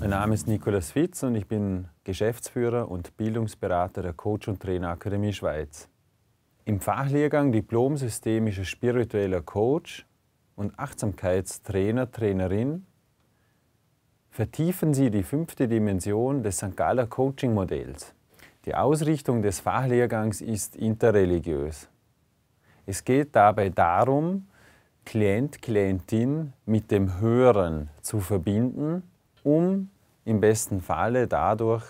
Mein Name ist Nikolaus Fitz und ich bin Geschäftsführer und Bildungsberater der Coach und Trainer Akademie Schweiz. Im Fachlehrgang Diplom systemischer spiritueller Coach und Achtsamkeitstrainer, Trainerin vertiefen Sie die fünfte Dimension des St. Gala Coaching Modells. Die Ausrichtung des Fachlehrgangs ist interreligiös. Es geht dabei darum, Klient, Klientin mit dem Höheren zu verbinden, um im besten Falle dadurch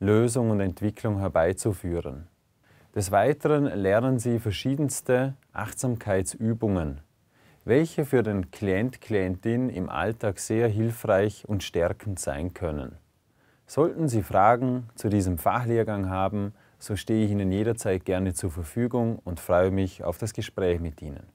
Lösung und Entwicklung herbeizuführen. Des Weiteren lernen Sie verschiedenste Achtsamkeitsübungen, welche für den Klient, Klientin im Alltag sehr hilfreich und stärkend sein können. Sollten Sie Fragen zu diesem Fachlehrgang haben, so stehe ich Ihnen jederzeit gerne zur Verfügung und freue mich auf das Gespräch mit Ihnen.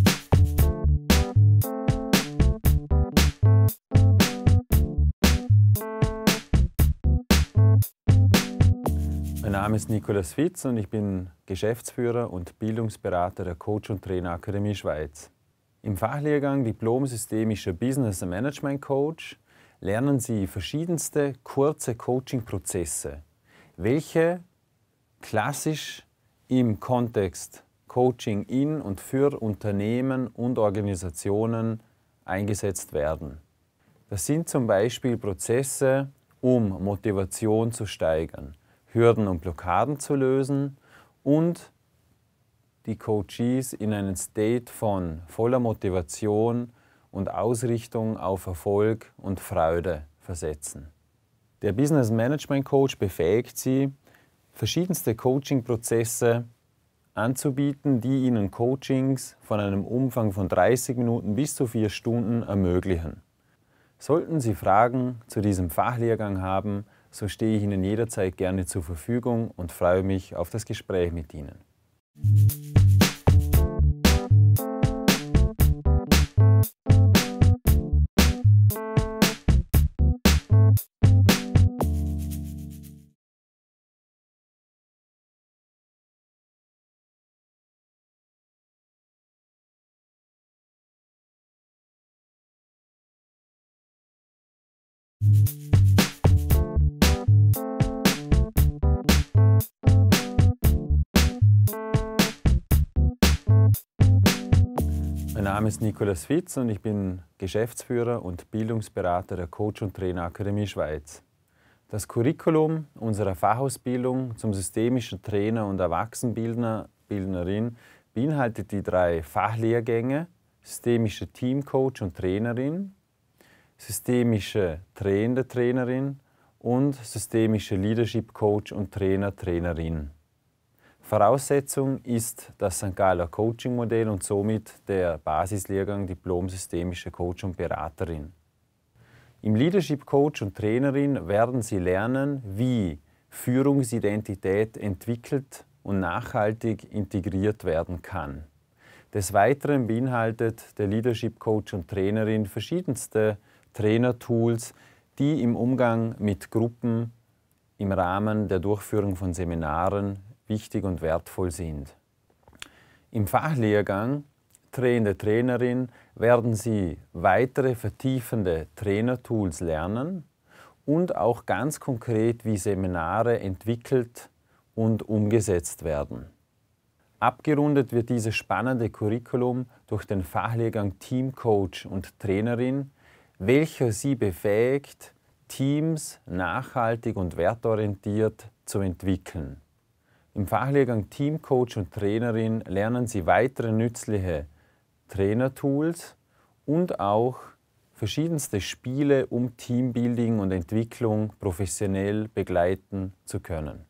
Thank you. Name ist Nikolas Fitz und ich bin Geschäftsführer und Bildungsberater der Coach und Trainer Akademie Schweiz. Im Fachlehrgang Diplom Systemischer Business Management Coach lernen Sie verschiedenste kurze Coaching-Prozesse, welche klassisch im Kontext Coaching in und für Unternehmen und Organisationen eingesetzt werden. Das sind zum Beispiel Prozesse, um Motivation zu steigern, Hürden und Blockaden zu lösen und die Coaches in einen State von voller Motivation und Ausrichtung auf Erfolg und Freude versetzen. Der Business Management Coach befähigt sie, verschiedenste Coaching-Prozesse anzubieten, die ihnen Coachings von einem Umfang von 30 Minuten bis zu 4 Stunden ermöglichen. Sollten Sie Fragen zu diesem Fachlehrgang haben, so stehe ich Ihnen jederzeit gerne zur Verfügung und freue mich auf das Gespräch mit Ihnen. Thank Name ist Nikolaus Fitz und ich bin Geschäftsführer und Bildungsberater der Coach und Trainer Akademie Schweiz. Das Curriculum unserer Fachausbildung zum systemischen Trainer und Erwachsenenbildner, Bildnerin beinhaltet die drei Fachlehrgänge systemische Teamcoach und Trainerin, systemische Trainer, Trainerin und systemische Leadership Coach und Trainer, Trainerin. Voraussetzung ist das St. Galler Coaching-Modell und somit der Basislehrgang Diplom Systemische Coach und Beraterin. Im Leadership Coach und Trainerin werden Sie lernen, wie Führungsidentität entwickelt und nachhaltig integriert werden kann. Des Weiteren beinhaltet der Leadership Coach und Trainerin verschiedenste Trainertools, die im Umgang mit Gruppen im Rahmen der Durchführung von Seminaren wichtig und wertvoll sind. Im Fachlehrgang Trainende Trainerin werden Sie weitere vertiefende Trainertools lernen und auch ganz konkret, wie Seminare entwickelt und umgesetzt werden. Abgerundet wird dieses spannende Curriculum durch den Fachlehrgang Teamcoach und Trainerin, welcher Sie befähigt, Teams nachhaltig und wertorientiert zu entwickeln. Im Fachlehrgang Teamcoach und Trainerin lernen Sie weitere nützliche Trainertools und auch verschiedenste Spiele, um Teambuilding und Entwicklung professionell begleiten zu können.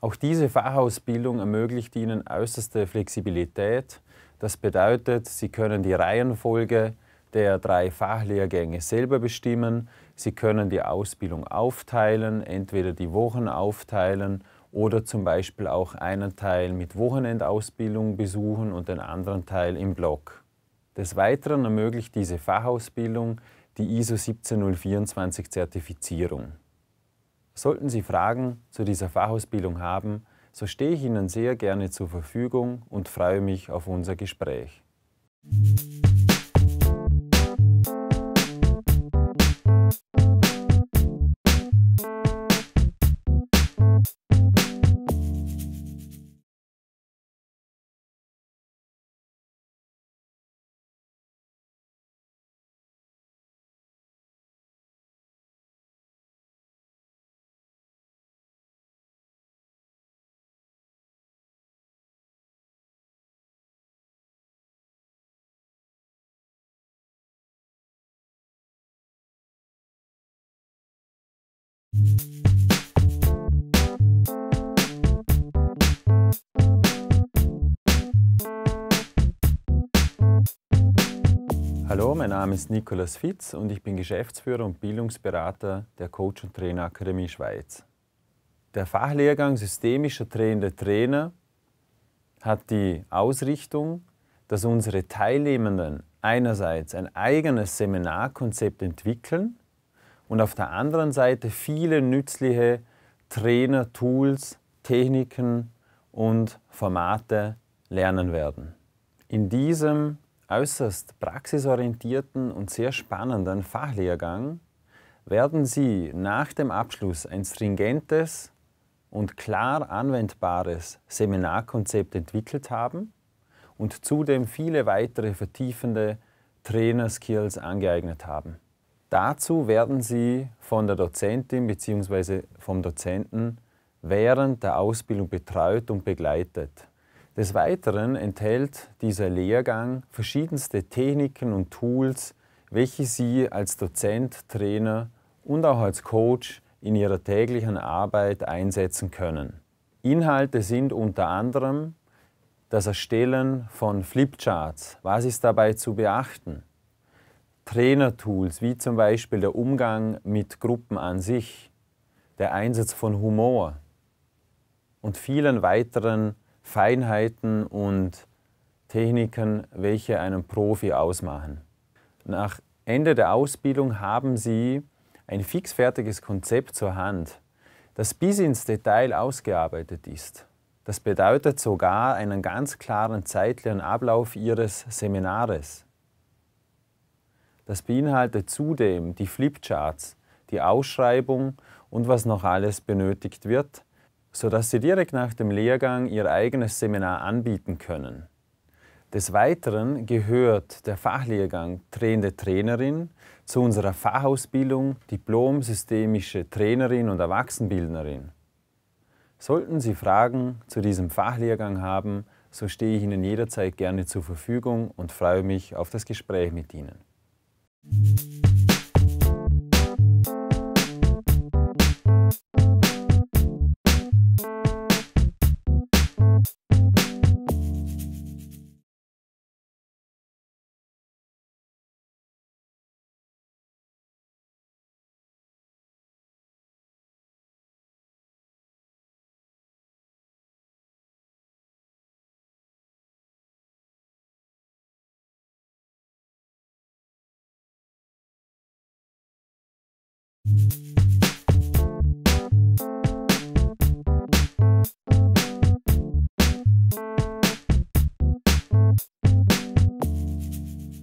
Auch diese Fachausbildung ermöglicht Ihnen äußerste Flexibilität. Das bedeutet, Sie können die Reihenfolge der drei Fachlehrgänge selber bestimmen. Sie können die Ausbildung aufteilen, entweder die Wochen aufteilen oder zum Beispiel auch einen Teil mit Wochenendausbildung besuchen und den anderen Teil im Block. Des Weiteren ermöglicht diese Fachausbildung die ISO 17024 Zertifizierung. Sollten Sie Fragen zu dieser Fachausbildung haben, so stehe ich Ihnen sehr gerne zur Verfügung und freue mich auf unser Gespräch. Hallo, mein Name ist Nikolas Fitz und ich bin Geschäftsführer und Bildungsberater der Coach und Trainer Akademie Schweiz. Der Fachlehrgang Systemischer Trainende Trainer hat die Ausrichtung, dass unsere Teilnehmenden einerseits ein eigenes Seminarkonzept entwickeln und auf der anderen Seite viele nützliche Trainer, Tools, Techniken und Formate lernen werden. In diesem äußerst praxisorientierten und sehr spannenden Fachlehrgang werden Sie nach dem Abschluss ein stringentes und klar anwendbares Seminarkonzept entwickelt haben und zudem viele weitere vertiefende Trainer-Skills angeeignet haben. Dazu werden Sie von der Dozentin bzw. vom Dozenten während der Ausbildung betreut und begleitet. Des Weiteren enthält dieser Lehrgang verschiedenste Techniken und Tools, welche Sie als Dozent, Trainer und auch als Coach in Ihrer täglichen Arbeit einsetzen können. Inhalte sind unter anderem das Erstellen von Flipcharts, was ist dabei zu beachten, Trainertools, wie zum Beispiel der Umgang mit Gruppen an sich, der Einsatz von Humor und vielen weiteren Feinheiten und Techniken, welche einen Profi ausmachen. Nach Ende der Ausbildung haben Sie ein fixfertiges Konzept zur Hand, das bis ins Detail ausgearbeitet ist. Das bedeutet sogar einen ganz klaren zeitlichen Ablauf Ihres Seminares. Das beinhaltet zudem die Flipcharts, die Ausschreibung und was noch alles benötigt wird, sodass Sie direkt nach dem Lehrgang Ihr eigenes Seminar anbieten können. Des Weiteren gehört der Fachlehrgang Trainende Trainerin zu unserer Fachausbildung Diplom Systemische Trainerin und Erwachsenbildnerin. Sollten Sie Fragen zu diesem Fachlehrgang haben, so stehe ich Ihnen jederzeit gerne zur Verfügung und freue mich auf das Gespräch mit Ihnen. Thank you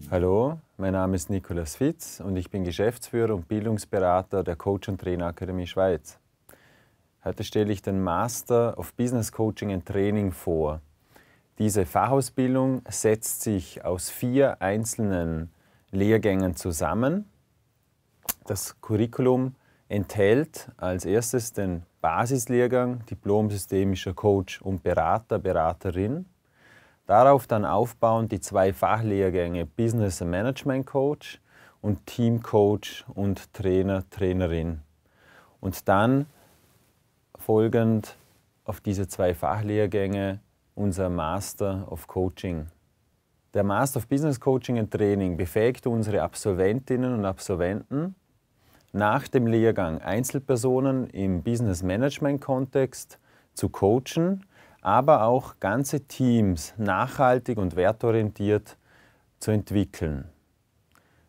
Hallo, mein Name ist Nikolaus Fitz und ich bin Geschäftsführer und Bildungsberater der Coach und Trainer Akademie Schweiz. Heute stelle ich den Master of Business Coaching and Training vor. Diese Fachausbildung setzt sich aus vier einzelnen Lehrgängen zusammen das Curriculum enthält als erstes den Basislehrgang Diplomsystemischer Coach und Berater, Beraterin. Darauf dann aufbauend die zwei Fachlehrgänge Business Management Coach und Team Coach und Trainer, Trainerin. Und dann folgend auf diese zwei Fachlehrgänge unser Master of Coaching. Der Master of Business Coaching and Training befähigt unsere Absolventinnen und Absolventen, nach dem Lehrgang Einzelpersonen im Business Management Kontext zu coachen, aber auch ganze Teams nachhaltig und wertorientiert zu entwickeln.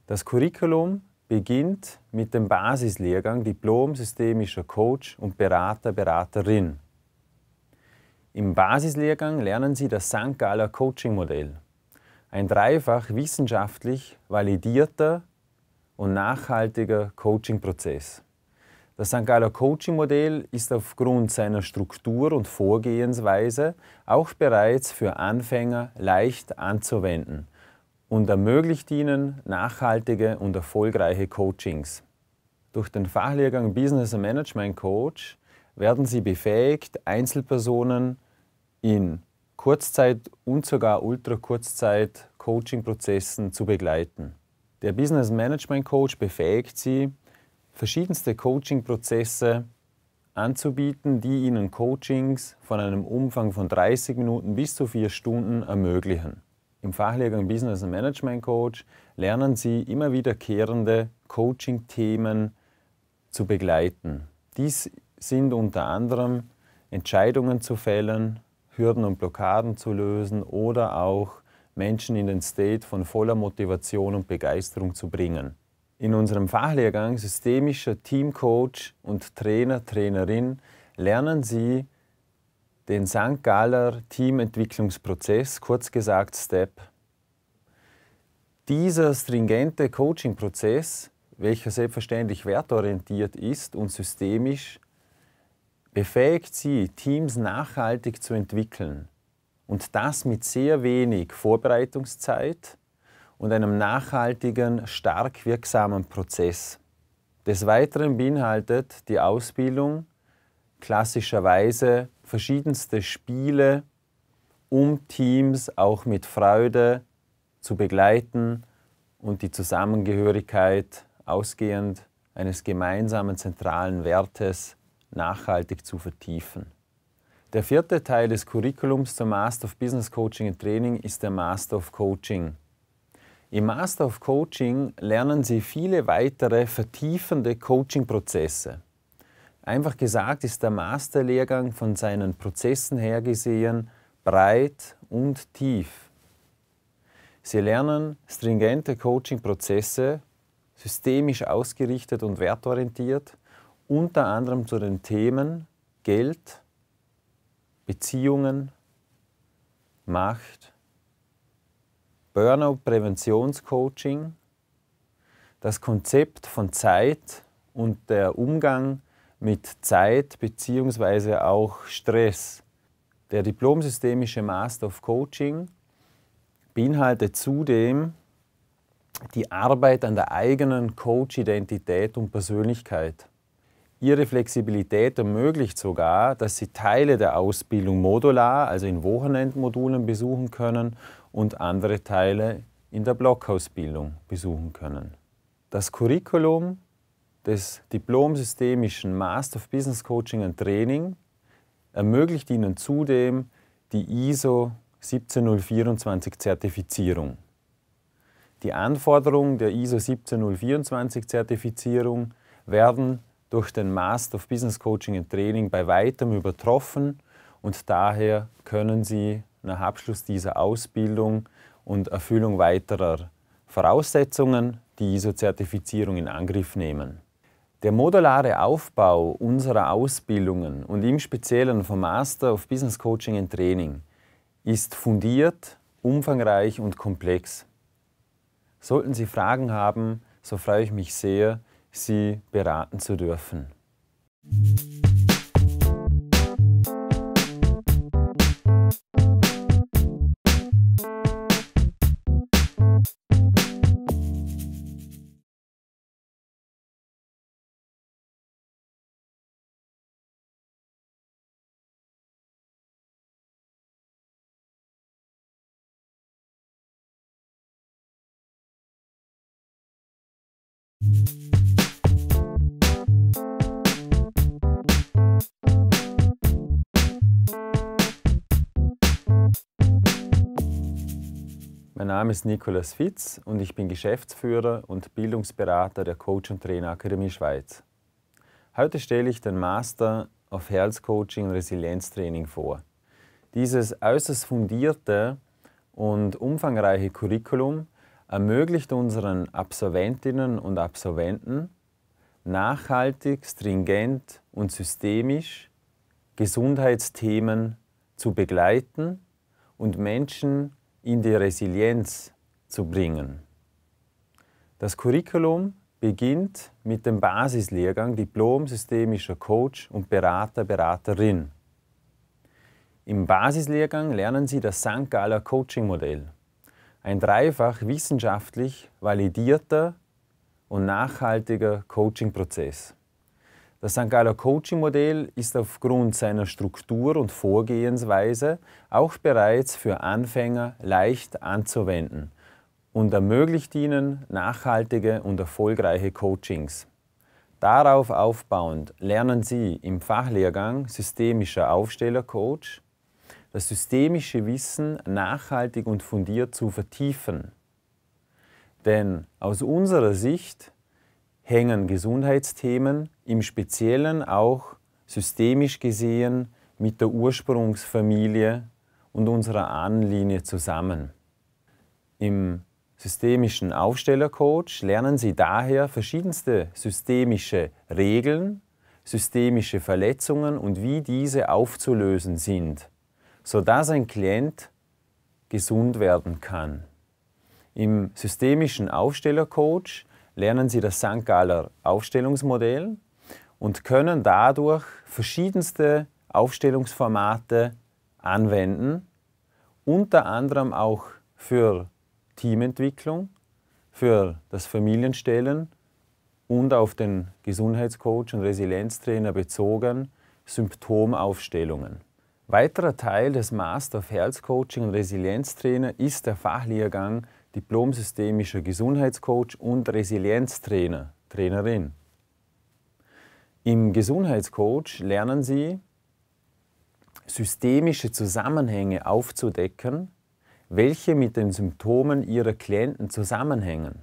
Das Curriculum beginnt mit dem Basislehrgang Diplom systemischer Coach und Berater Beraterin. Im Basislehrgang lernen Sie das St. Gala Coaching Modell, ein dreifach wissenschaftlich validierter und nachhaltiger Coaching-Prozess. Das St. Galler Coaching-Modell ist aufgrund seiner Struktur und Vorgehensweise auch bereits für Anfänger leicht anzuwenden und ermöglicht ihnen nachhaltige und erfolgreiche Coachings. Durch den Fachlehrgang Business Management Coach werden sie befähigt, Einzelpersonen in Kurzzeit- und sogar Ultrakurzzeit-Coaching-Prozessen zu begleiten. Der Business Management Coach befähigt Sie, verschiedenste Coaching-Prozesse anzubieten, die Ihnen Coachings von einem Umfang von 30 Minuten bis zu 4 Stunden ermöglichen. Im Fachlehrgang Business Management Coach lernen Sie immer wiederkehrende Coaching-Themen zu begleiten. Dies sind unter anderem Entscheidungen zu fällen, Hürden und Blockaden zu lösen oder auch Menschen in den State von voller Motivation und Begeisterung zu bringen. In unserem Fachlehrgang Systemischer Teamcoach und Trainer, Trainerin lernen Sie den St. Galler Teamentwicklungsprozess, kurz gesagt STEP. Dieser stringente Coaching-Prozess, welcher selbstverständlich wertorientiert ist und systemisch, befähigt Sie, Teams nachhaltig zu entwickeln und das mit sehr wenig Vorbereitungszeit und einem nachhaltigen, stark wirksamen Prozess. Des Weiteren beinhaltet die Ausbildung klassischerweise verschiedenste Spiele, um Teams auch mit Freude zu begleiten und die Zusammengehörigkeit ausgehend eines gemeinsamen zentralen Wertes nachhaltig zu vertiefen. Der vierte Teil des Curriculums zum Master of Business Coaching and Training ist der Master of Coaching. Im Master of Coaching lernen Sie viele weitere vertiefende Coaching-Prozesse. Einfach gesagt ist der Masterlehrgang von seinen Prozessen her gesehen breit und tief. Sie lernen stringente Coaching-Prozesse, systemisch ausgerichtet und wertorientiert, unter anderem zu den Themen Geld, Beziehungen, Macht, Burnout-Präventionscoaching, das Konzept von Zeit und der Umgang mit Zeit bzw. auch Stress. Der diplomsystemische Master of Coaching beinhaltet zudem die Arbeit an der eigenen Coach-Identität und Persönlichkeit. Ihre Flexibilität ermöglicht sogar, dass Sie Teile der Ausbildung modular, also in Wochenendmodulen, besuchen können und andere Teile in der Blockausbildung besuchen können. Das Curriculum des diplomsystemischen Master of Business Coaching and Training ermöglicht Ihnen zudem die ISO 17024 Zertifizierung. Die Anforderungen der ISO 17024 Zertifizierung werden durch den Master of Business Coaching and Training bei weitem übertroffen und daher können Sie nach Abschluss dieser Ausbildung und Erfüllung weiterer Voraussetzungen die ISO-Zertifizierung in Angriff nehmen. Der modulare Aufbau unserer Ausbildungen und im Speziellen vom Master of Business Coaching and Training ist fundiert, umfangreich und komplex. Sollten Sie Fragen haben, so freue ich mich sehr, sie beraten zu dürfen. Thank you. Mein Name ist Nicolas Fitz und ich bin Geschäftsführer und Bildungsberater der Coach und Trainer Akademie Schweiz. Heute stelle ich den Master of Health Coaching und Resilienztraining vor. Dieses äußerst fundierte und umfangreiche Curriculum ermöglicht unseren Absolventinnen und Absolventen, nachhaltig, stringent und systemisch Gesundheitsthemen zu begleiten und Menschen in die Resilienz zu bringen. Das Curriculum beginnt mit dem Basislehrgang Diplom systemischer Coach und Berater, Beraterin. Im Basislehrgang lernen Sie das St. Galler Coaching Modell, ein dreifach wissenschaftlich validierter und nachhaltiger Coaching-Prozess. Das St. Galler Coaching-Modell ist aufgrund seiner Struktur und Vorgehensweise auch bereits für Anfänger leicht anzuwenden und ermöglicht ihnen nachhaltige und erfolgreiche Coachings. Darauf aufbauend lernen Sie im Fachlehrgang Systemischer Aufstellercoach das systemische Wissen nachhaltig und fundiert zu vertiefen. Denn aus unserer Sicht hängen Gesundheitsthemen im Speziellen auch systemisch gesehen mit der Ursprungsfamilie und unserer Ahnenlinie zusammen. Im systemischen Aufstellercoach lernen Sie daher verschiedenste systemische Regeln, systemische Verletzungen und wie diese aufzulösen sind, sodass ein Klient gesund werden kann. Im systemischen Aufstellercoach lernen sie das St. Galler Aufstellungsmodell und können dadurch verschiedenste Aufstellungsformate anwenden, unter anderem auch für Teamentwicklung, für das Familienstellen und auf den Gesundheitscoach und Resilienztrainer bezogen Symptomaufstellungen. Weiterer Teil des Master of Health Coaching und Resilienztrainer ist der Fachlehrgang diplomsystemischer Gesundheitscoach und Resilienztrainer, Trainerin. Im Gesundheitscoach lernen Sie, systemische Zusammenhänge aufzudecken, welche mit den Symptomen Ihrer Klienten zusammenhängen.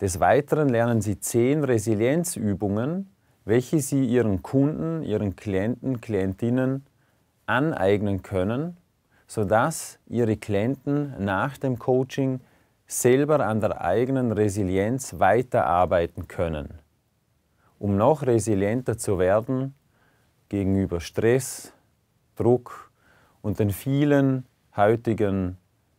Des Weiteren lernen Sie zehn Resilienzübungen, welche Sie Ihren Kunden, Ihren Klienten, Klientinnen aneignen können, sodass ihre Klienten nach dem Coaching selber an der eigenen Resilienz weiterarbeiten können, um noch resilienter zu werden gegenüber Stress, Druck und den vielen heutigen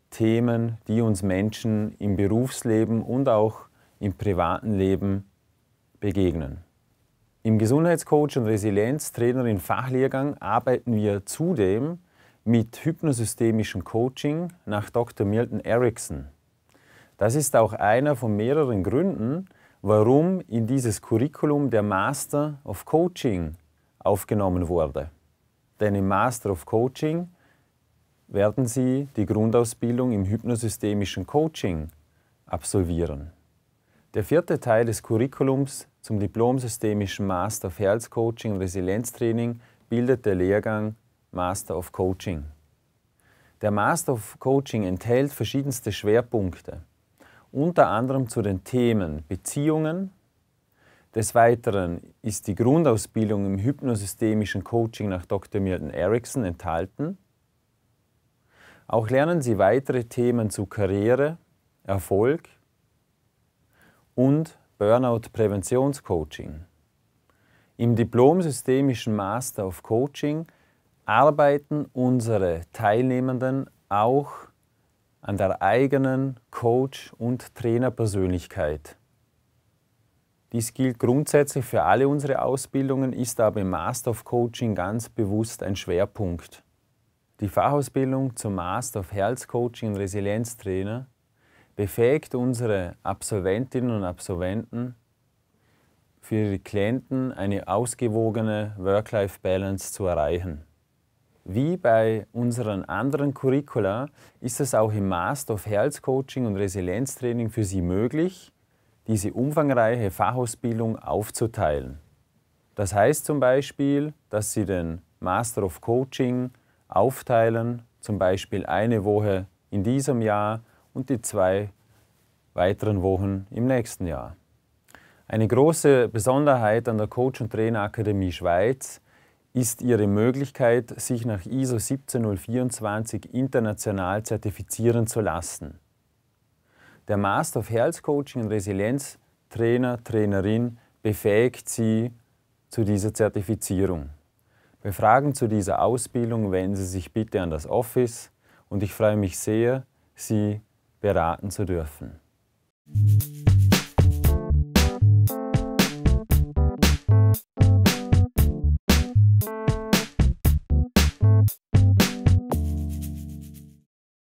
Themen, die uns Menschen im Berufsleben und auch im privaten Leben begegnen. Im Gesundheitscoach und Resilienztrainer in Fachlehrgang arbeiten wir zudem mit hypnosystemischem Coaching nach Dr. Milton Erickson. Das ist auch einer von mehreren Gründen, warum in dieses Curriculum der Master of Coaching aufgenommen wurde. Denn im Master of Coaching werden Sie die Grundausbildung im hypnosystemischen Coaching absolvieren. Der vierte Teil des Curriculums zum Diplom-systemischen Master of Health Coaching Resilienztraining bildet der Lehrgang Master of Coaching. Der Master of Coaching enthält verschiedenste Schwerpunkte, unter anderem zu den Themen Beziehungen. Des Weiteren ist die Grundausbildung im hypnosystemischen Coaching nach Dr. Milton Erickson enthalten. Auch lernen Sie weitere Themen zu Karriere, Erfolg und Burnout-Präventionscoaching. Im Diplom Systemischen Master of Coaching arbeiten unsere Teilnehmenden auch an der eigenen Coach- und Trainerpersönlichkeit. Dies gilt grundsätzlich für alle unsere Ausbildungen, ist aber im Master of Coaching ganz bewusst ein Schwerpunkt. Die Fachausbildung zum Master of Health Coaching und Resilienztrainer befähigt unsere Absolventinnen und Absolventen, für ihre Klienten eine ausgewogene Work-Life-Balance zu erreichen. Wie bei unseren anderen Curricula ist es auch im Master of Health Coaching und Resilienztraining für Sie möglich, diese umfangreiche Fachausbildung aufzuteilen. Das heißt zum Beispiel, dass Sie den Master of Coaching aufteilen, zum Beispiel eine Woche in diesem Jahr und die zwei weiteren Wochen im nächsten Jahr. Eine große Besonderheit an der Coach- und Trainerakademie Schweiz ist, ist Ihre Möglichkeit, sich nach ISO 17024 international zertifizieren zu lassen. Der Master of Health Coaching und Resilienz Trainer, Trainerin befähigt Sie zu dieser Zertifizierung. Bei Fragen zu dieser Ausbildung wenden Sie sich bitte an das Office und ich freue mich sehr, Sie beraten zu dürfen.